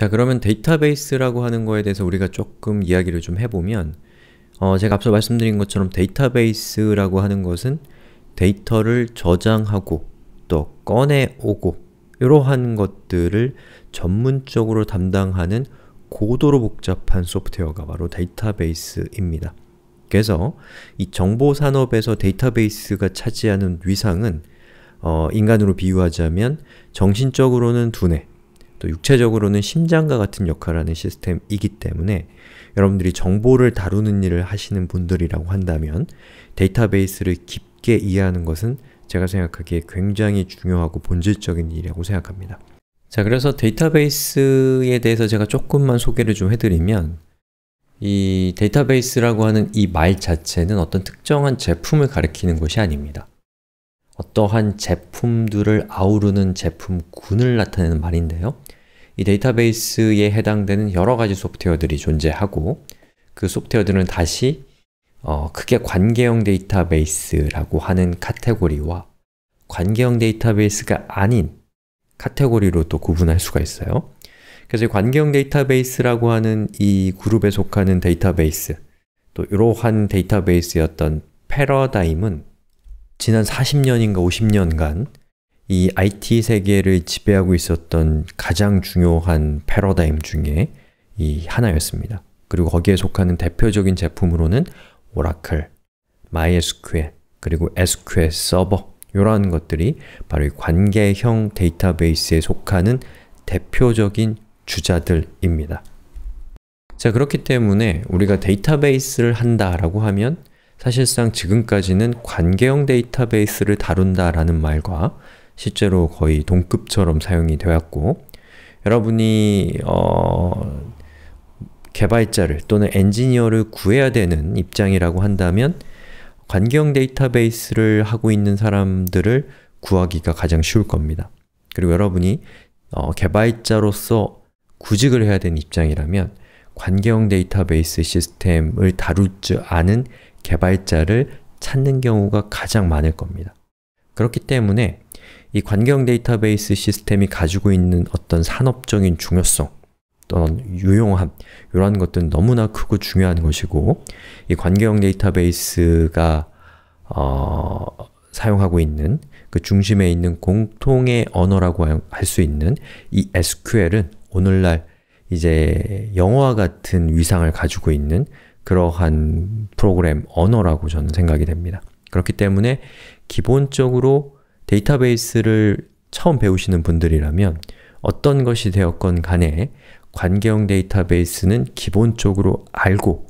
자 그러면 데이터베이스라고 하는 거에 대해서 우리가 조금 이야기를 좀 해보면 어, 제가 앞서 말씀드린 것처럼 데이터베이스라고 하는 것은 데이터를 저장하고 또 꺼내오고 이러한 것들을 전문적으로 담당하는 고도로 복잡한 소프트웨어가 바로 데이터베이스입니다. 그래서 이 정보산업에서 데이터베이스가 차지하는 위상은 어, 인간으로 비유하자면 정신적으로는 두뇌, 또 육체적으로는 심장과 같은 역할을 하는 시스템이기 때문에 여러분들이 정보를 다루는 일을 하시는 분들이라고 한다면 데이터베이스를 깊게 이해하는 것은 제가 생각하기에 굉장히 중요하고 본질적인 일이라고 생각합니다. 자, 그래서 데이터베이스에 대해서 제가 조금만 소개를 좀 해드리면 이 데이터베이스라고 하는 이 말 자체는 어떤 특정한 제품을 가리키는 것이 아닙니다. 어떠한 제품들을 아우르는 제품군을 나타내는 말인데요. 이 데이터베이스에 해당되는 여러 가지 소프트웨어들이 존재하고 그 소프트웨어들은 다시 어, 크게 관계형 데이터베이스라고 하는 카테고리와 관계형 데이터베이스가 아닌 카테고리로 또 구분할 수가 있어요. 그래서 관계형 데이터베이스라고 하는 이 그룹에 속하는 데이터베이스 또 이러한 데이터베이스였던 패러다임은 지난 40년인가 50년간 이 IT 세계를 지배하고 있었던 가장 중요한 패러다임 중에 이 하나였습니다. 그리고 거기에 속하는 대표적인 제품으로는 오라클, MySQL, 그리고 SQL 서버 이러한 것들이 바로 이 관계형 데이터베이스에 속하는 대표적인 주자들입니다. 자, 그렇기 때문에 우리가 데이터베이스를 한다라고 하면 사실상 지금까지는 관계형 데이터베이스를 다룬다라는 말과 실제로 거의 동급처럼 사용이 되었고 여러분이 어, 개발자를 또는 엔지니어를 구해야 되는 입장이라고 한다면 관경 데이터베이스를 하고 있는 사람들을 구하기가 가장 쉬울 겁니다. 그리고 여러분이 어, 개발자로서 구직을 해야 되는 입장이라면 관경 데이터베이스 시스템을 다룰 줄 아는 개발자를 찾는 경우가 가장 많을 겁니다. 그렇기 때문에 이 관경 데이터베이스 시스템이 가지고 있는 어떤 산업적인 중요성 또는 유용함 이런 것들은 너무나 크고 중요한 것이고 이 관경 데이터베이스가 어, 사용하고 있는 그 중심에 있는 공통의 언어라고 할 수 있는 이 SQL은 오늘날 이제 영어와 같은 위상을 가지고 있는 그러한 프로그램 언어라고 저는 생각이 됩니다. 그렇기 때문에 기본적으로 데이터베이스를 처음 배우시는 분들이라면 어떤 것이 되었건 간에 관계형 데이터베이스는 기본적으로 알고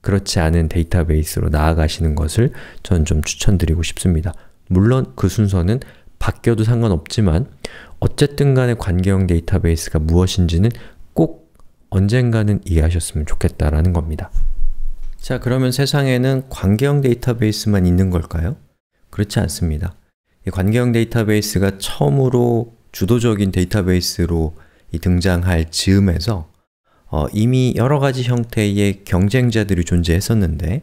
그렇지 않은 데이터베이스로 나아가시는 것을 저는 좀 추천드리고 싶습니다. 물론 그 순서는 바뀌어도 상관없지만 어쨌든 간에 관계형 데이터베이스가 무엇인지는 꼭 언젠가는 이해하셨으면 좋겠다라는 겁니다. 자, 그러면 세상에는 관계형 데이터베이스만 있는 걸까요? 그렇지 않습니다. 이 관계형 데이터베이스가 처음으로 주도적인 데이터베이스로 등장할 즈음에서 어, 이미 여러 가지 형태의 경쟁자들이 존재했었는데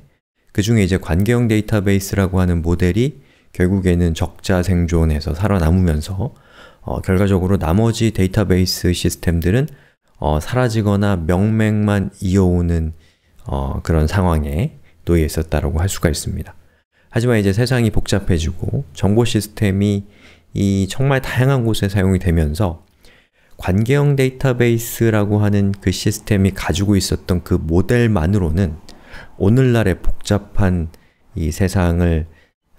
그 중에 이제 관계형 데이터베이스라고 하는 모델이 결국에는 적자 생존해서 살아남으면서 어, 결과적으로 나머지 데이터베이스 시스템들은 어, 사라지거나 명맥만 이어오는 어, 그런 상황에 놓여 있었다고 할 수가 있습니다. 하지만 이제 세상이 복잡해지고 정보 시스템이 이 정말 다양한 곳에 사용이 되면서 관계형 데이터베이스라고 하는 그 시스템이 가지고 있었던 그 모델만으로는 오늘날의 복잡한 이 세상을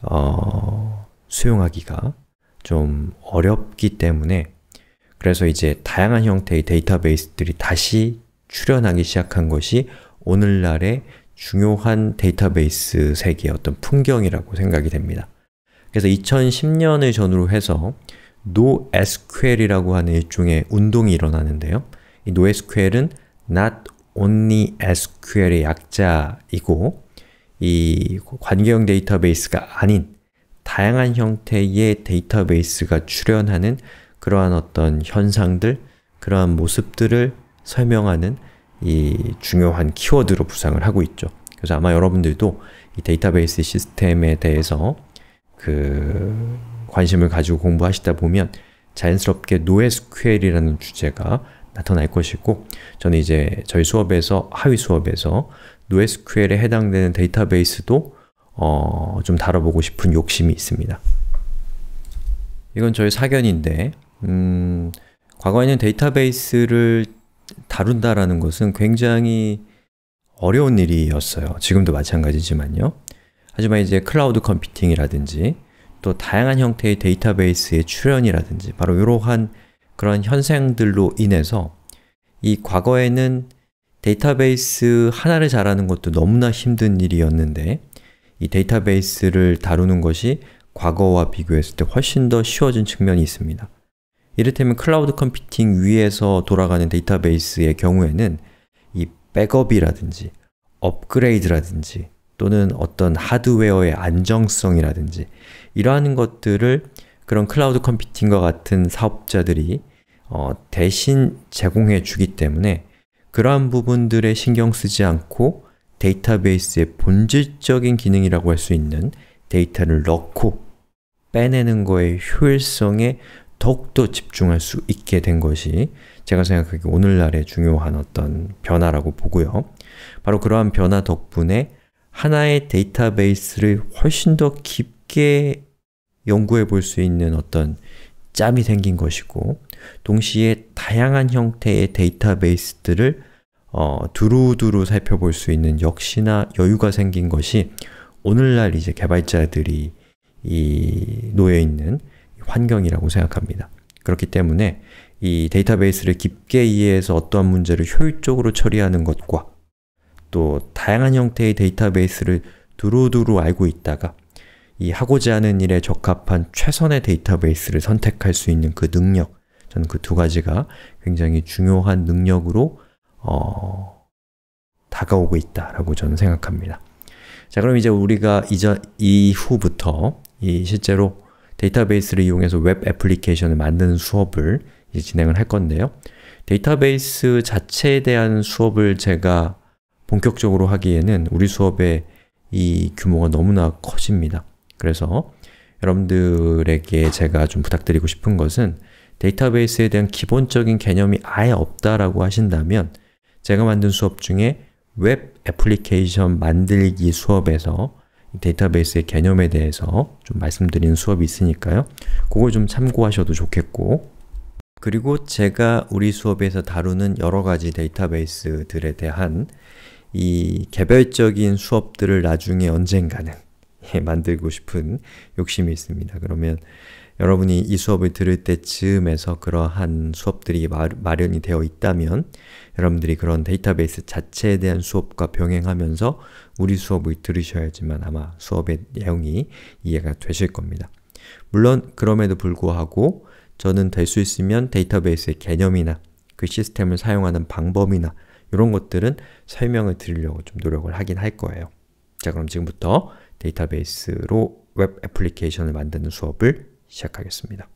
어, 수용하기가 좀 어렵기 때문에 그래서 이제 다양한 형태의 데이터베이스들이 다시 출현하기 시작한 것이 오늘날의 중요한 데이터베이스 세계의 어떤 풍경이라고 생각이 됩니다. 그래서 2010년을 전후로 해서 NoSQL이라고 하는 일종의 운동이 일어나는데요. 이 NoSQL은 Not Only SQL의 약자이고 이 관계형 데이터베이스가 아닌 다양한 형태의 데이터베이스가 출현하는 그러한 어떤 현상들, 그러한 모습들을 설명하는 이 중요한 키워드로 부상을 하고 있죠. 그래서 아마 여러분들도 이 데이터베이스 시스템에 대해서 그 관심을 가지고 공부하시다 보면 자연스럽게 노에스QL이라는 주제가 나타날 것이고 저는 이제 저희 수업에서 하위 수업에서 노에스QL에 해당되는 데이터베이스도 어, 좀 다뤄보고 싶은 욕심이 있습니다. 이건 저희 사견인데 음, 과거에는 데이터베이스를 다룬다라는 것은 굉장히 어려운 일이었어요. 지금도 마찬가지지만요. 하지만 이제 클라우드 컴퓨팅이라든지 또 다양한 형태의 데이터베이스의 출현이라든지 바로 이러한 그런 현상들로 인해서 이 과거에는 데이터베이스 하나를 잘하는 것도 너무나 힘든 일이었는데 이 데이터베이스를 다루는 것이 과거와 비교했을 때 훨씬 더 쉬워진 측면이 있습니다. 이를테면 클라우드 컴퓨팅 위에서 돌아가는 데이터베이스의 경우에는 이 백업이라든지 업그레이드라든지 또는 어떤 하드웨어의 안정성이라든지 이러한 것들을 그런 클라우드 컴퓨팅과 같은 사업자들이 어, 대신 제공해 주기 때문에 그러한 부분들에 신경 쓰지 않고 데이터베이스의 본질적인 기능이라고 할 수 있는 데이터를 넣고 빼내는 거의 효율성에 더욱더 집중할 수 있게 된 것이 제가 생각하기 오늘날의 중요한 어떤 변화라고 보고요. 바로 그러한 변화 덕분에 하나의 데이터베이스를 훨씬 더 깊게 연구해 볼 수 있는 어떤 짬이 생긴 것이고, 동시에 다양한 형태의 데이터베이스들을 어, 두루두루 살펴볼 수 있는 역시나 여유가 생긴 것이 오늘날 이제 개발자들이 이 놓여 있는 환경이라고 생각합니다. 그렇기 때문에 이 데이터베이스를 깊게 이해해서 어떠한 문제를 효율적으로 처리하는 것과 또 다양한 형태의 데이터베이스를 두루두루 알고 있다가 이 하고자 하는 일에 적합한 최선의 데이터베이스를 선택할 수 있는 그 능력 저는 그 두 가지가 굉장히 중요한 능력으로 어... 다가오고 있다라고 저는 생각합니다. 자 그럼 이제 우리가 이전 이후부터 이 실제로 데이터베이스를 이용해서 웹 애플리케이션을 만드는 수업을 이제 진행을 할 건데요. 데이터베이스 자체에 대한 수업을 제가 본격적으로 하기에는 우리 수업의 이 규모가 너무나 커집니다. 그래서 여러분들에게 제가 좀 부탁드리고 싶은 것은 데이터베이스에 대한 기본적인 개념이 아예 없다라고 하신다면 제가 만든 수업 중에 웹 애플리케이션 만들기 수업에서 데이터베이스의 개념에 대해서 좀 말씀드리는 수업이 있으니까요. 그걸 좀 참고하셔도 좋겠고 그리고 제가 우리 수업에서 다루는 여러 가지 데이터베이스들에 대한 이 개별적인 수업들을 나중에 언젠가는 예, 만들고 싶은 욕심이 있습니다. 그러면 여러분이 이 수업을 들을 때쯤에서 그러한 수업들이 마련이 되어 있다면 여러분들이 그런 데이터베이스 자체에 대한 수업과 병행하면서 우리 수업을 들으셔야지만 아마 수업의 내용이 이해가 되실 겁니다. 물론 그럼에도 불구하고 저는 될 수 있으면 데이터베이스의 개념이나 그 시스템을 사용하는 방법이나 이런 것들은 설명을 드리려고 좀 노력을 하긴 할 거예요. 자 그럼 지금부터 데이터베이스로 웹 애플리케이션을 만드는 수업을 시작하겠습니다.